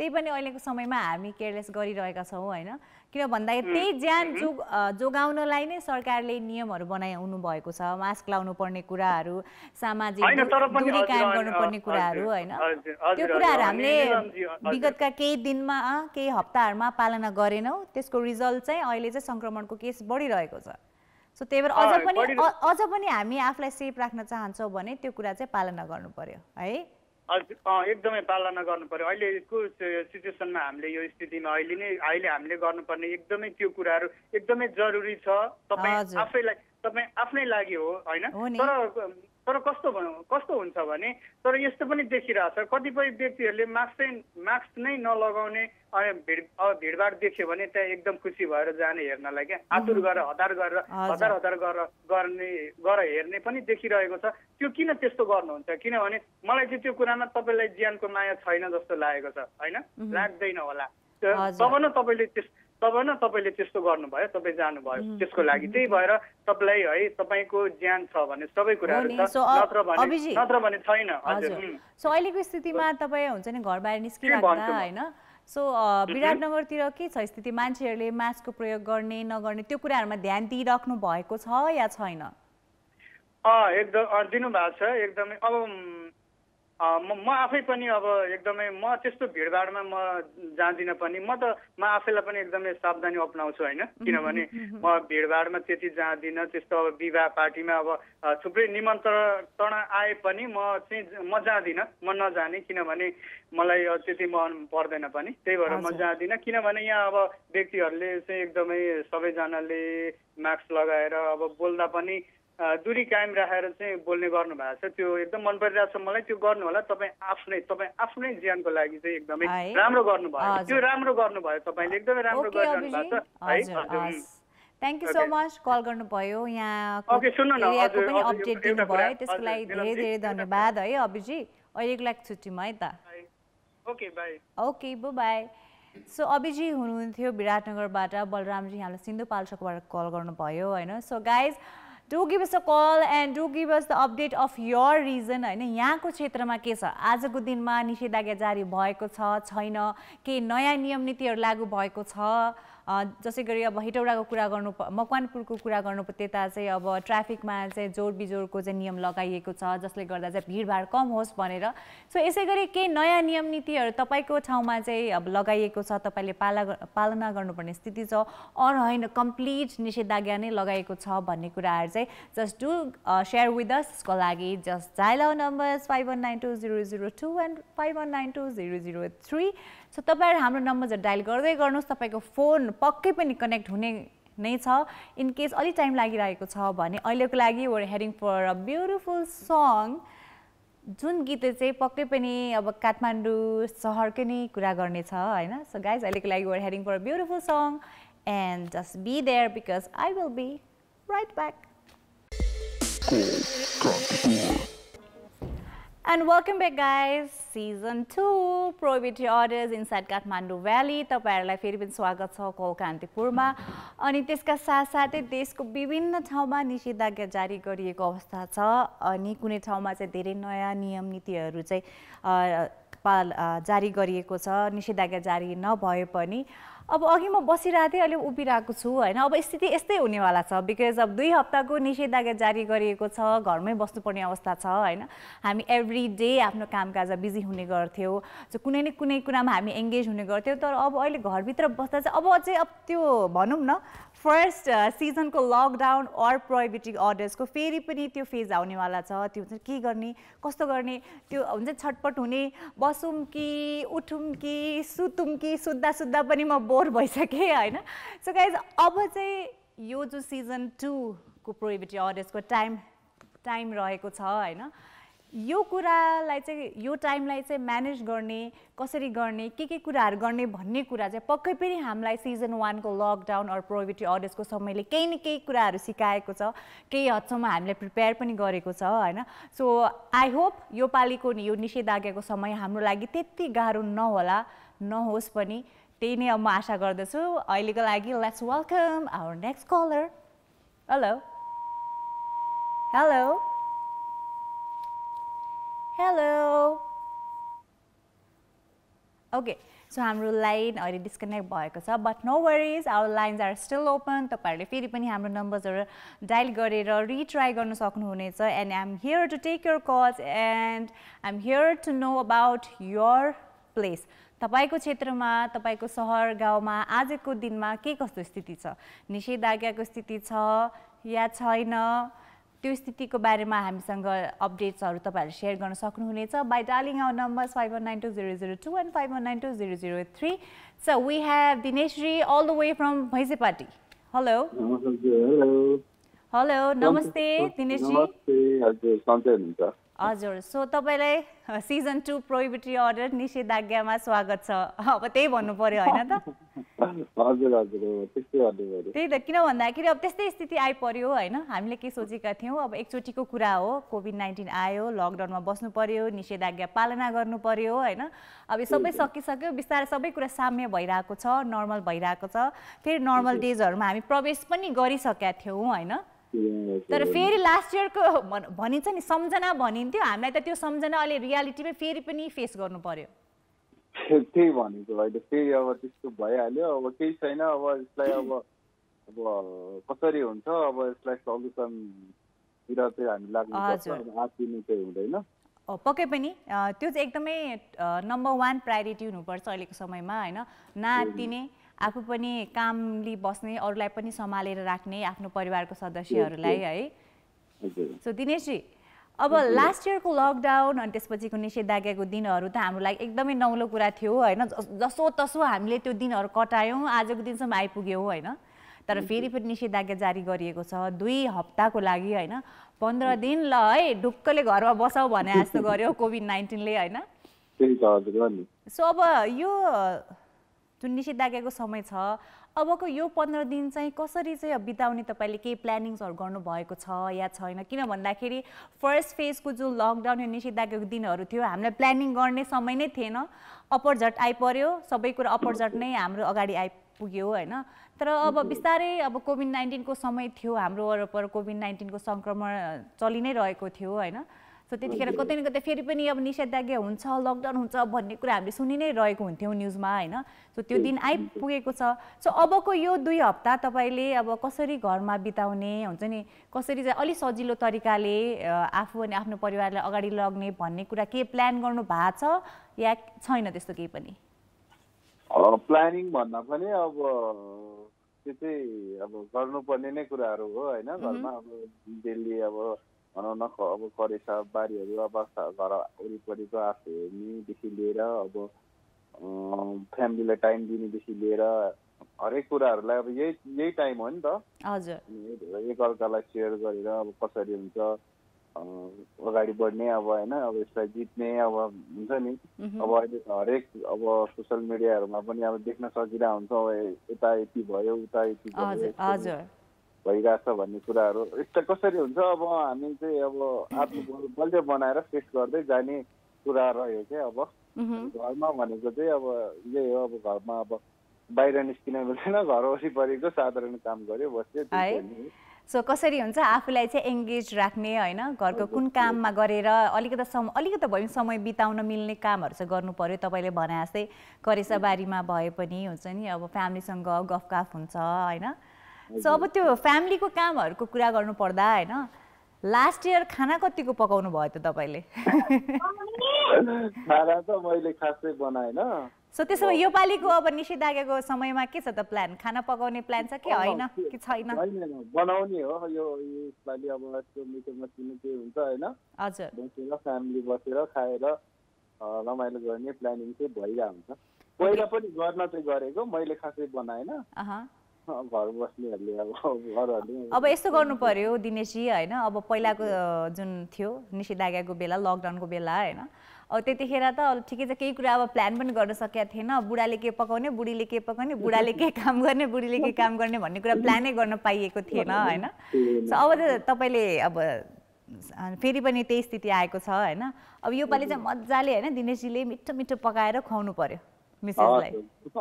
त्यही पनि अहिलेको समयमा हामी केयरलेस गरिरहेका छौँ होइन किन भन्दाखेरि त्यही ज्यान जोग जोगाउनलाई नै सरकारले नियमहरू बनाइआउनु भएको छ मास्क लाउनु पर्ने कुराहरू सामाजिक दूरी कायम गर्नुपर्ने कुराहरू होइन त्यो कुराहरू हामीले विगतका केही दिनमा केही हप्ताहरूमा पालना गरेनौँ त्यसको रिजल्ट चाहिँ अहिले चाहिँ सङ्क्रमणको केस बढिरहेको छ सो त्यही भएर अझ पनि अझ पनि हामी आफूलाई सेफ राख्न चाहन्छौँ भने त्यो कुरा चाहिँ पालना गर्नु पर्यो है एकदमै पालना गर्नु पऱ्यो अहिलेको सिचुएसनमा हामीले यो स्थितिमा अहिले नै अहिले हामीले गर्नुपर्ने एकदमै त्यो कुराहरू एकदमै जरुरी छ तपाईँ आफैलाई तपाईँ आफ्नै लागि हो होइन तर तर कस्तो भनौँ कस्तो हुन्छ भने तर यस्तो पनि छ कतिपय व्यक्तिहरूले मास्क चाहिँ मास्क नै नलगाउने भिड भिडभाड देख्यो भने त्यहाँ एकदम खुसी भएर जाने हेर्नलाई क्या आतुर गरेर हतार गरेर हतार हतार गरेर गर्ने गरेर हेर्ने पनि देखिरहेको छ त्यो किन त्यस्तो गर्नुहुन्छ किनभने मलाई चाहिँ त्यो कुरामा तपाईँलाई ज्यानको माया छैन जस्तो लागेको छ होइन लाग्दैन होला तब न तपाईँले त्यस तब न तपाईँले त्यस्तो गर्नुभयो तपाईँ जानुभयो त्यसको लागि त्यही भएर तपाईँलाई है तपाईँको ज्यान छ भने सबै कुराहरू छैन अहिलेको स्थितिमा तपाईँ हुन्छ नि घर बाहिर निस्किरहँदा होइन सो विराटनगरतिर के छ स्थिति मान्छेहरूले मास्कको प्रयोग गर्ने नगर्ने त्यो कुराहरूमा ध्यान दिइराख्नु भएको छ या छैन एकदम दिनुभएको छ एकदमै अब म आफै पनि अब एकदमै म त्यस्तो भिडभाडमा म जाँदिनँ पनि म त म आफैलाई पनि एकदमै सावधानी अप्नाउँछु होइन किनभने म भिडभाडमा त्यति जाँदिनँ त्यस्तो अब विवाह पार्टीमा अब थुप्रै निमन्त्रण आए पनि म चाहिँ म जाँदिनँ म नजाने किनभने मलाई त्यति मन पर्दैन पनि त्यही भएर म जाँदिनँ किनभने यहाँ अब व्यक्तिहरूले चाहिँ एकदमै सबैजनाले मास्क लगाएर अब बोल्दा पनि दूरी कायम राखेर चाहिँ बोल्ने गर्नुभएको छ त्यो एकदम मन परिरहेको छ मलाई त्यो गर्नु होला तपाईँ आफ्नै तपाईँ आफ्नै ज्यानको लागि चाहिँ एकदमै राम्रो गर्नुभयो त्यो राम्रो गर्नुभयो तपाईँले एकदमै राम्रो गरिरहनु भएको छ है thank you so much call गर्नुभयो यहाँ पनि अपडेट दिनुभयो त्यसको लागि धेरै धेरै धन्यवाद है अभिजी अहिलेको लागि छुट्टीमा है त ओके बु बाई सो अभिजी हुनुहुन्थ्यो विराटनगरबाट बलरामजी यहाँलाई सिन्धुपाल्चोकबाट कल गर्नुभयो होइन so guys do give us a call and do give us the update of your region होइन यहाँको क्षेत्रमा के छ आजको दिनमा निषेधाज्ञा जारी भएको छैन के नयाँ नियम नीतिहरू लागू भएको छ जसै गरी अब हेटौडाको कुरा गर्नु मकवानपुरको कुरा गर्नु त्यता चाहिँ अब ट्राफिकमा चाहिँ जोड बिजोडको चाहिँ नियम लगाइएको छ जसले गर्दा चाहिँ भिडभाड कम होस् भनेर सो यसै गरी केही नयाँ नियम नीतिहरू तपाईँको ठाउँमा चाहिँ अब लगाइएको छ तपाईँले पाला पालना गर्नुपर्ने स्थिति छ अर होइन कम्प्लिट निषेधाज्ञा नै लगाएको छ भन्ने कुराहरू चाहिँ जस्ट डु सेयर विथ दसको लागि just dial numbers five one nine two zero zero two and five one nine two zero zero three so तपाईँहरू हाम्रो नम्बर डायल गर्दै गर्नुहोस् तपाईँको फोन पक्कै पनि कनेक्ट हुने नै छ इन केस अलिक टाइम लागिरहेको छ भने अहिलेको लागि we're heading for a beautiful song जुन गीत चाहिँ पक्कै पनि अब काठमाडौँ सहरकै नै कुरा गर्नेछ होइन सो गाइज अहिलेको लागि we're heading for a beautiful song and just be there because I will be right back and welcome back guys season two prohibitory orders inside Kathmandu valley तपाईँहरूलाई फेरि पनि स्वागत छ कल कान्तिपुरमा अनि त्यसका साथसाथै देशको विभिन्न ठाउँमा निषेधाज्ञा जारी गरिएको अवस्था छ अनि कुनै ठाउँमा चाहिँ धेरै नयाँ नियम नीतिहरू चाहिँ पाल जारी गरिएको छ निषेधाज्ञा जारी नभए पनि अब अघि म बसिरहेको थिएँ अलिक उभिरहेको छु होइन अब स्थिति यस्तै हुनेवाला छ बिकज अब दुई हप्ताको निषेधाज्ञा जारी गरिएको छ घरमै बस्नुपर्ने अवस्था छ होइन हामी एभ्री डे आफ्नो कामकाज बिजी हुने गर्थ्यौँ कुनै न कुनै कुरामा हामी एङ्गेज हुने गर्थ्यौँ तर अब अहिले घरभित्र बस्दा चाहिँ अब अझै अब त्यो भनौँ न फर्स्ट सिजनको लकडाउन अर प्रोहिबिटिभ अर्डर्सको फेरि पनि त्यो फेज आउनेवाला छ त्यो हुन्छ के गर्ने कस्तो गर्ने त्यो हुन्छ छटपट हुने बसौँ कि उठौँ कि सुतौँ कि सुत्दा सुत्दा पनि म बोर भइसकेँ होइन सो गाइज अब चाहिँ यो जो सिजन टूको प्रोहिबिटिभ अर्डर्सको टाइम टाइम रहेको छ होइन यो कुरालाई चाहिँ यो टाइमलाई चाहिँ म्यानेज गर्ने कसरी गर्ने के के कुराहरू गर्ने भन्ने कुरा चाहिँ पक्कै पनि हामीलाई सिजन वानको लकडाउन अरू प्रोभिटी अर्डर्सको समयले केही न केही कुराहरू सिकाएको छ केही हदसम्म हामीले प्रिपेयर पनि गरेको छ होइन सो आई होप यो योपालिको यो निषेधाज्ञाको समय हाम्रो लागि त्यति गाह्रो नहोला नहोस् पनि त्यही नै अब म आशा गर्दछु अहिलेको लागि let's welcome our next caller hello hello hello okay so हाम्रो लाइन अहिले डिस्कनेक्ट भएको छ but no worries our lines are still open तपाईँहरूले फेरि पनि हाम्रो नम्बर्सहरू डायल गरेर रिट्राई गर्न सक्नुहुनेछ and I am here to take your calls and I am here to know about your place तपाईँको क्षेत्रमा तपाईँको सहर गाउँमा आजको दिनमा के कस्तो स्थिति छ निषेधाज्ञाको स्थिति छ या छैन त्यो स्थितिको बारेमा हामीसँग अपडेट्सहरू तपाईँहरूले सेयर गर्न सक्नुहुनेछ by dialing our number five one nine two zero zero two and five one nine two zero zero three so we have Dineshji all the way from Bhainsepati hello hello नमस्ते दिनेशजी हजुर सो तपाईँलाई सिजन टू प्रोहिबिटरी अर्डर निषेधाज्ञामा स्वागत छ अब त्यही भन्नु पर्यो होइन त हजुर हजुर त्यही त किन भन्दाखेरि अब त्यस्तै स्थिति आइपऱ्यो होइन हामीले के सोचेका थियौँ अब एकचोटिको कुरा हो कोभिड नाइन्टिन आयो लकडाउनमा बस्नु पर्यो निषेधाज्ञा पालना गर्नु पर्यो होइन अब यो सबै सकिसक्यो बिस्तारै सबै कुरा साम्य भइरहेको छ नर्मल भइरहेको छ फेरि नर्मल डेजहरूमा हामी प्रवेश पनि गरिसकेका थियौँ होइन तर फेरि लास्ट इयरको भनिन्छ नि सम्झना भनिन्थ्यो हामीलाई त त्यो सम्झना अहिले रियालिटीमै फेरि पनि फेस गर्नु पर्यो त्यही भनेको अहिले फेरि अब त्यस्तो भइहाल्यो अब केही छैन अब यसलाई अब अब कसरी हुन्छ अब यसलाई सल्युसनतिर चाहिँ हामी लाग्नु चाहिँ हुँदैन पक्कै पनि त्यो चाहिँ एकदमै नम्बर वान प्रायोरिटी हुनुपर्छ अहिलेको समयमा होइन नआत्तिने आफू पनि कामले बस्ने अरूलाई पनि सम्हालेर राख्ने आफ्नो परिवारको सदस्यहरूलाई है सो दिनेशजी अब लास्ट इयरको लकडाउन अनि त्यसपछिको निषेधाज्ञाको दिनहरू त हाम्रो लागि एकदमै नौलो कुरा थियो होइन जसो तसो हामीले त्यो दिनहरू कटायौँ आजको दिनसम्म आइपुग्यौँ होइन तर फेरि पनि निषेधाज्ञा जारी गरिएको छ दुई हप्ताको लागि होइन पन्ध्र दिन ल है ढुक्कले घरमा बसाउ भने जस्तो गर्यो कोभिड नाइन्टिनले होइन सो अब यो जुन निषेधाज्ञाको समय छ अबको यो पन्ध्र दिन चाहिँ कसरी चाहिँ बिताउने तपाईँले केही प्लानिङ्सहरू गर्नुभएको छ या छैन किन भन्दाखेरि फर्स्ट फेजको जो लकडाउन या निषेधाज्ञाको दिनहरू थियो हामीलाई प्लानिङ गर्ने समय नै थिएन अपरझट आइपऱ्यो सबै कुरा अपरझट नै हाम्रो अगाडि आइपुग्यो होइन तर अब बिस्तारै अब कोभिड नाइन्टिनको समय थियो हाम्रो वरपर कोभिड नाइन्टिनको सङ्क्रमण चलि नै रहेको थियो होइन सो त्यतिखेर कतै न कतै फेरि पनि अब निषेधाज्ञा हुन्छ लकडाउन हुन्छ भन्ने कुरा हामीले सुनि नै रहेको हुन्थ्यौँ न्युजमा होइन सो त्यो दिन आइपुगेको छ सो अबको यो दुई हप्ता तपाईँले अब कसरी घरमा बिताउने हुन्छ नि कसरी चाहिँ अलिक सजिलो तरिकाले आफू अनि आफ्नो परिवारलाई अगाडि लग्ने भन्ने कुरा के प्लान गर्नु भएको छ या छैन त्यस्तो केही पनि प्लानिङ भन्दा पनि अब त्यो चाहिँ अब गर्नुपर्ने नै कुराहरू हो होइन घरमा अब डेली अब भनौँ न अब करेसा बारीहरू अब घर वरिपरिको आफू हेर्नेदेखि लिएर अब फ्यामिलीलाई टाइम दिनेदेखि लिएर हरेक कुराहरूलाई अब यही यही टाइम हो नि त हजुर एकअर्कालाई सेयर गरेर अब कसरी हुन्छ अगाडि बढ्ने अब होइन अब यसलाई जित्ने अब हुन्छ नि अब अहिले हरेक अब सोसियल मिडियाहरूमा पनि अब देख्न सकिरहेको हुन्छ यता यति भयो उता यति भयो भइरहेछ भन्ने कुराहरू यस्तो कसरी हुन्छ अब हामी चाहिँ अब आफ्नो बलियो बनाएर फेस गर्दै जाने कुरा रह्यो क्या अब घरमा भनेको चाहिँ अब यही हो अब घरमा अब बाहिर निस्किन मिल्दैन घर वरिपरिको साधारण काम गर्यो बस्यो सो कसरी हुन्छ आफूलाई चाहिँ एङ्गेज राख्ने होइन घरको कुन काममा गरेर अलिकति सम अलिकति भए पनि समय बिताउन मिल्ने कामहरू चाहिँ गर्नु पऱ्यो तपाईँले भने जस्तै करेसाबारीमा भए पनि हुन्छ नि अब फ्यामिलीसँग गफगाफ हुन्छ होइन सो अब त्यो फ्यामिलीको कामहरूको कुरा गर्नु पर्दा होइन लास्ट इयर खाना कतिको पकाउनु भयो त तपाईँले खाना त मैले खासै बनाएन सो त्यसो भए योपालिको अब निषेधाज्ञाको समयमा के छ त प्लान खाना पकाउने प्लान छ कि होइन कि छैन बनाउने हो यो यसपालि अब त्यो मिठो मसिनो के हुन्छ होइन हजुर बसेर फ्यामिली बसेर खाएर रमाइलो गर्ने प्लानिङ चाहिँ भइरहेको हुन्छ पहिला पनि गर्न चाहिँ गरेको मैले खासै बनाएन अब यस्तो गर्नु पर्यो दिनेशजी होइन अब पहिलाको जुन थियो निषेधाज्ञाको बेला लकडाउनको बेला होइन अब त्यतिखेर त ठिकै छ केही कुरा अब प्लान पनि गर्न सकेका थिएन बुढाले के पकाउने बुढीले के पकाउने बुढाले के काम गर्ने बुढीले के काम गर्ने भन्ने कुरा प्लानै गर्न पाइएको थिएन होइन सो अब त तपाईँले अब फेरि पनि त्यही स्थिति आएको छ होइन अब योपालि चाहिँ मजाले होइन दिनेशजीले मिठो मिठो पकाएर खुवाउनु पर्यो भइहाल्छ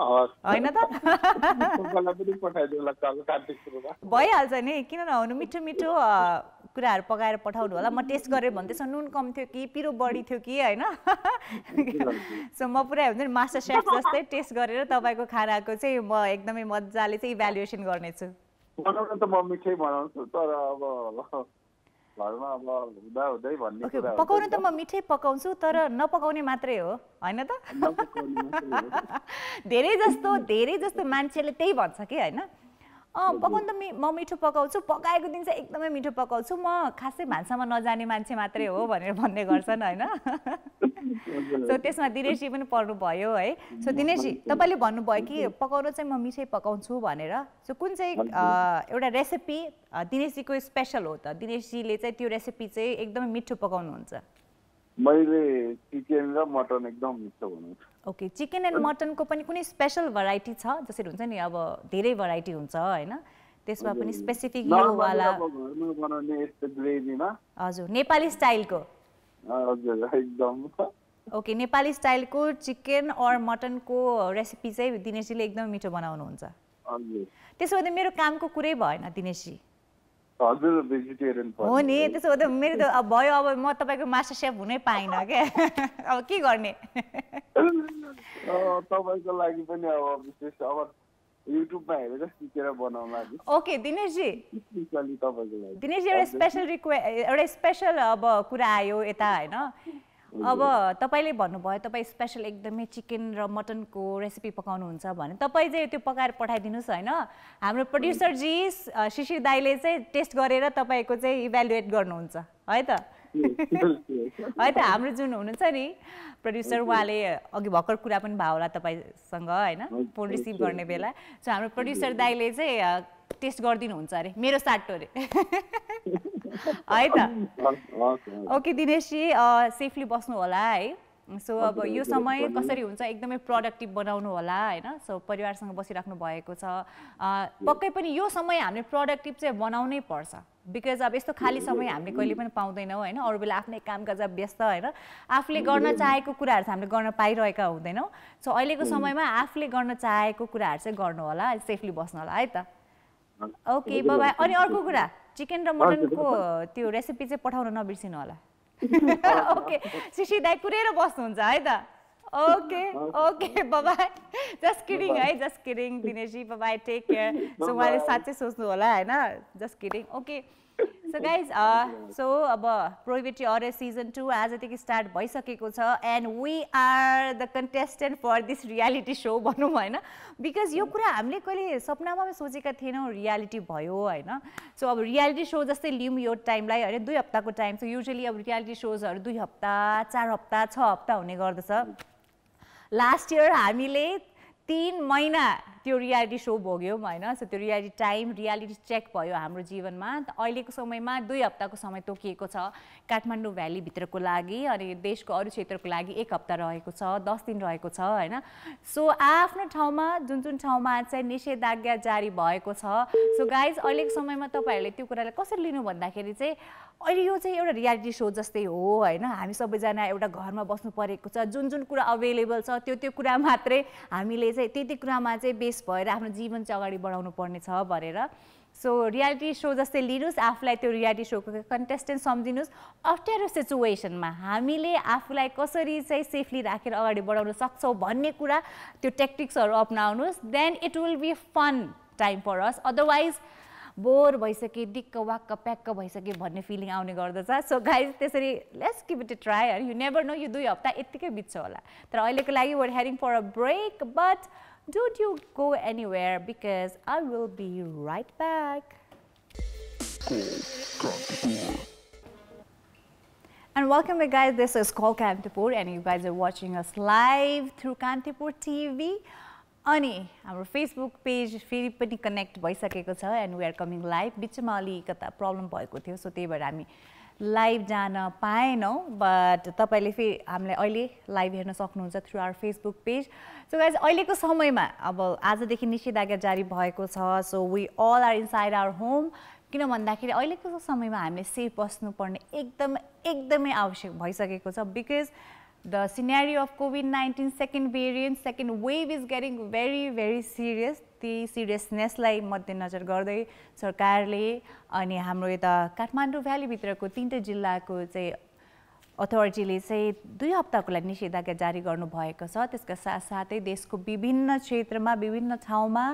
नि किन नहुनु मिठो मिठो कुराहरू पकाएर पठाउनु होला म टेस्ट गरेँ भने त्यसमा नुन कम थियो कि पिरो बढी थियो कि होइन सो म पुरा हुन्छ नि मास्टर सेफ जस्तै टेस्ट गरेर तपाईँको खानाको चाहिँ म एकदमै मजाले चाहिँ इभ्यालुएसन गर्नेछु बनाउनु त म मिठै बनाउँछु तर अब घरमा पकाउनु त म मिठै पकाउँछु तर नपकाउने मात्रै हो होइन त धेरै जस्तो धेरै जस्तो मान्छेले त्यही भन्छ कि होइन अँ पकाउनु त मि म मिठो पकाउँछु पकाएको दिन चाहिँ एकदमै मिठो पकाउँछु म खासै भान्सामा नजाने मान्छे मात्रै हो भनेर भन्ने गर्छन् होइन सो त्यसमा दिनेशजी पनि पढ्नु है सो दिनेशजी तपाईँले भन्नुभयो कि पकाउनु चाहिँ म मिठै पकाउँछु भनेर सो कुन चाहिँ एउटा रेसिपी दिनेशजीको स्पेसल हो त दिनेशजीले चाहिँ त्यो रेसिपी चाहिँ एकदमै मिठो पकाउनुहुन्छ मैले चिकन र मटन एकदम मिठो बनाउँछु ओके चिकन एन्ड मटनको पनि कुनै स्पेसल भेराइटी छ जसरी हुन्छ नि अब धेरै भेराइटी हुन्छ होइन त्यसमा पनि स्पेसिफिक योवाला घरमा बनाउने यस्तो ग्रेभीमा हजुर नेपाली स्टाइलको हजुर एकदम ओके नेपाली स्टाइलको चिकन अर मटनको रेसिपी चाहिँ दिनेशजीले एकदम मिठो बनाउनुहुन्छ त्यसो भए मेरो कामको कुरै भएन दिनेशजी हजुर भेजिटेरियन हो नि त्यसो त मेरो त अब भयो अब म तपाईँको मास्टर सेफ हुनै पाइनँ क्या अब के गर्ने तपाईँको लागि पनि अब विशेष अब युट्युबमा हेरेर सिकेर बनाउला ओके दिनेशजी दिनेशजी एउटा स्पेसल रिक्वे एउटा स्पेसल अब कुरा आयो यता होइन अब तपाईँले भन्नुभयो तपाईँ स्पेसल एकदमै चिकन र मटनको रेसिपी पकाउनुहुन्छ भने तपाईँ चाहिँ त्यो पकाएर पठाइदिनुहोस् होइन हाम्रो प्रड्युसरजी शिशिर दाईले चाहिँ टेस्ट गरेर तपाईँको चाहिँ इभ्यालुएट गर्नुहुन्छ है त है त हाम्रो जुन हुनुहुन्छ नि प्रड्युसर उहाँले अघि भर्खर कुरा पनि भयो होला तपाईँसँग होइन फोन रिसिभ गर्ने बेला सो हाम्रो प्रड्युसर दाईले चाहिँ टेस्ट गरिदिनुहुन्छ अरे मेरो साटो अरे है त ओके दिनेशजी सेफली बस्नु होला है सो अब यो समय कसरी हुन्छ एकदमै प्रडक्टिभ बनाउनु होला होइन सो परिवारसँग बसिराख्नु भएको छ पक्कै पनि यो समय हामीले प्रडक्टिभ चाहिँ बनाउनै पर्छ बिकज अब यस्तो खाली समय हामीले कहिले पनि पाउँदैनौँ होइन अरू बेला आफ्नै कामकाज व्यस्त होइन आफूले गर्न चाहेको कुराहरू चाहिँ हामीले गर्न पाइरहेका हुँदैनौँ सो अहिलेको समयमा आफूले गर्न चाहेको कुराहरू चाहिँ गर्नु होला सेफली बस्नु होला है त ओके बाबा अनि अर्को कुरा चिकन र मटनको त्यो रेसिपी चाहिँ पठाउन नबिर्सिनु होला ओके सिसी दाई कुरेर बस्नुहुन्छ है त okay okay bye bye just kidding है just kidding Dineshji bye bye take care so उहाँले साँच्चै सोच्नु होला होइन just kidding okay so guys so अब प्रोभिटी अरे सिजन टू आजदेखि स्टार्ट भइसकेको छ and we are the contestant for this reality show भनौँ होइन बिकज यो कुरा हामीले कहिले सपनामा पनि सोचेका थिएनौँ रियालिटी भयो होइन सो अब रियालिटी सो जस्तै लिउँ यो टाइमलाई होइन दुई हप्ताको टाइम सो युजली अब रियालिटी सोजहरू दुई हप्ता चार हप्ता छ हप्ता हुने गर्दछ लास्ट इयर हामीले तिन महिना त्यो रियालिटी सो भोग्यौँ होइन सो त्यो रियालिटी टाइम रियालिटी चेक भयो हाम्रो जीवनमा अहिलेको समयमा दुई हप्ताको समय तोकिएको छ काठमाडौँ भ्यालीभित्रको लागि अनि देशको अरू क्षेत्रको लागि एक हप्ता रहेको छ दस दिन रहेको छ होइन सो आफ्नो ठाउँमा जुन जुन ठाउँमा चाहिँ निषेधाज्ञा जारी भएको छ सो गाइज अहिलेको समयमा तपाईँहरूले त्यो कुरालाई कसरी लिनु भन्दाखेरि चाहिँ अहिले यो चाहिँ एउटा रियालिटी सो जस्तै हो होइन हामी सबैजना एउटा घरमा बस्नु परेको छ जुन जुन कुरा अभाइलेबल छ त्यो त्यो कुरा मात्रै हामीले चाहिँ त्यति कुरामा चाहिँ बेस भएर आफ्नो जीवन चाहिँ अगाडि बढाउनु पर्नेछ भनेर सो रियालिटी सो जस्तै लिनुहोस् आफूलाई त्यो रियालिटी सोको कन्टेस्टेन्ट सम्झिनुहोस् अप्ठ्यारो सिचुएसनमा हामीले आफूलाई कसरी चाहिँ सेफली राखेर अगाडि बढाउन सक्छौँ भन्ने कुरा त्यो टेक्टिक्सहरू अप्नाउनुहोस् then it will be fun time for us otherwise bore भइसकेँ दिक्क वाक्क प्याक्क भइसकेँ भन्ने फिलिङ आउने गर्दछ सो गाइज त्यसरी let's give it try and you never know यो दुई हप्ता यत्तिकै बित्छ होला तर अहिलेको लागि वर ह्यारिङ for a break but don't you go anywhere because I will be right back And welcome back guys, this is Call Kantipur and you guys are watching us live through Kantipur TV. अनि हाम्रो Facebook page फेरि पनि connect भइसकेको छ and we are coming live बिचमा अलिकता problem भएको थियो सो त्यही भएर हामी लाइभ जान पाएनौँ बट तपाईँले फेरि हामीलाई अहिले लाइभ हेर्न सक्नुहुन्छ through our Facebook page so as अहिलेको समयमा अब आजदेखि निषेधाज्ञा जारी भएको छ so we all are inside our home किन भन्दाखेरि अहिलेको समयमा हामीले सेफ बस्नुपर्ने एकदम एकदमै आवश्यक भइसकेको छ because the scenario of COVID-19 second variant, second wave is getting very, very serious. ती सिरियसनेसलाई मध्यनजर गर्दै सरकारले अनि हाम्रो यता काठमाडौँ भ्यालीभित्रको तिनवटै जिल्लाको चाहिँ अथोरिटीले चाहिँ दुई हप्ताको लागि निषेधाज्ञा जारी गर्नुभएको छ त्यसका साथसाथै देशको विभिन्न क्षेत्रमा विभिन्न ठाउँमा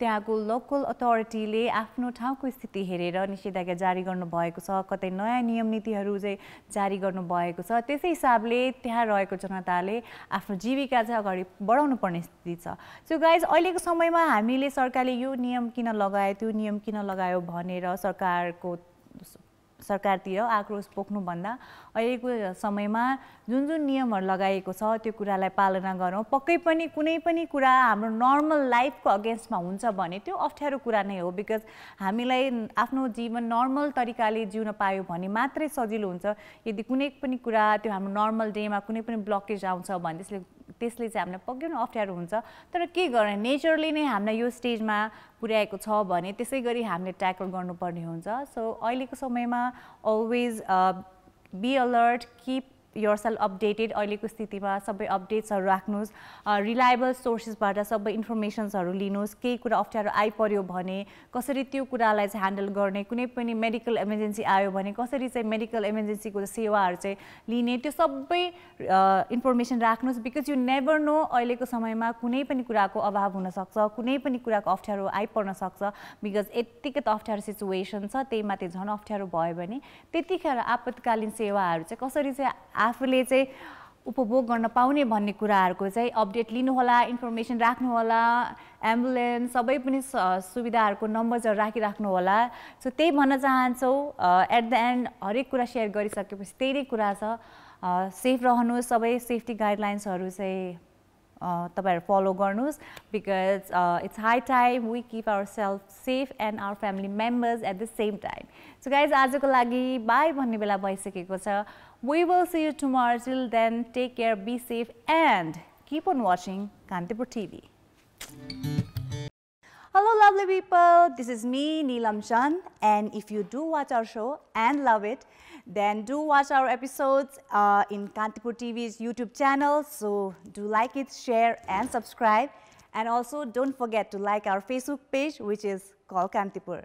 त्यहाँको लोकल अथोरिटीले आफ्नो ठाउँको स्थिति हेरेर निषेधाज्ञा जारी गर्नुभएको छ कतै नयाँ नियम नीतिहरू चाहिँ जारी गर्नुभएको छ त्यसै हिसाबले त्यहाँ रहेको जनताले आफ्नो जीविका चाहिँ अगाडि बढाउनु पर्ने स्थिति छ सो गाइज अहिलेको समयमा हामीले सरकारले यो नियम किन लगायो त्यो नियम किन लगायो भनेर सरकारको सरकारतिर आक्रोश पोख्नुभन्दा अहिलेको समयमा जुन जुन नियमहरू लगाएको छ त्यो कुरालाई पालना गरौँ पक्कै पनि कुनै पनि कुरा हाम्रो नर्मल लाइफको अगेन्स्टमा हुन्छ भने त्यो अप्ठ्यारो कुरा नै हो बिकज हामीलाई आफ्नो जीवन नर्मल तरिकाले जिउन पायो भने मात्रै सजिलो हुन्छ यदि कुनै पनि कुरा त्यो हाम्रो नर्मल डेमा कुनै पनि ब्लकेज आउँछ भने त्यसले त्यसले चाहिँ हामीलाई नै अप्ठ्यारो हुन्छ तर के गर्ने नेचरले नै हामीलाई यो स्टेजमा पुर्याएको छ भने त्यसै गरी हामीले ट्याकल गर्नुपर्ने हुन्छ सो अहिलेको समयमा always be alert keep yourself self updated अहिलेको स्थितिमा सबै अपडेट्सहरू राख्नुहोस् रिलायबल सोर्सेसबाट सबै इन्फर्मेसन्सहरू लिनुहोस् केही कुरा अप्ठ्यारो आइपऱ्यो भने कसरी त्यो कुरालाई चाहिँ ह्यान्डल गर्ने कुनै पनि मेडिकल इमर्जेन्सी आयो भने कसरी चाहिँ मेडिकल इमर्जेन्सीको सेवाहरू चाहिँ लिने त्यो सबै इन्फर्मेसन राख्नुहोस् बिकज यु नेभर नो अहिलेको समयमा कुनै पनि कुराको अभाव हुनसक्छ कुनै पनि कुराको अप्ठ्यारो आइपर्न सक्छ बिकज यत्तिकै त अप्ठ्यारो सिचुएसन छ त्यही माथि झन् अप्ठ्यारो भयो भने त्यतिखेर आपतकालीन सेवाहरू चाहिँ कसरी चाहिँ आफूले चाहिँ उपभोग गर्न पाउने भन्ने कुराहरूको चाहिँ अपडेट लिनुहोला इन्फर्मेसन राख्नुहोला एम्बुलेन्स सबै पनि सुविधाहरूको नम्बर्सहरू राखिराख्नुहोला सो त्यही भन्न चाहन्छौँ एट द एन्ड हरेक कुरा सेयर गरिसकेपछि त्यही नै कुरा छ सेफ रहनुहोस् सबै सेफ्टी गाइडलाइन्सहरू चाहिँ तपाईँहरू फलो गर्नुहोस् because it's high time we keep our self safe and our family members at the same time so guys आजको लागि बाई भन्ने बेला भइसकेको छ We will see you tomorrow. Till then, take care, be safe, and keep on watching Kantipur TV. Hello, lovely people. This is me, Neelam Chand. And if you do watch our show and love it, then do watch our episodes uh, in Kantipur TV's YouTube channel. So do like it, share, and subscribe. And also don't forget to like our Facebook page, which is called Kantipur.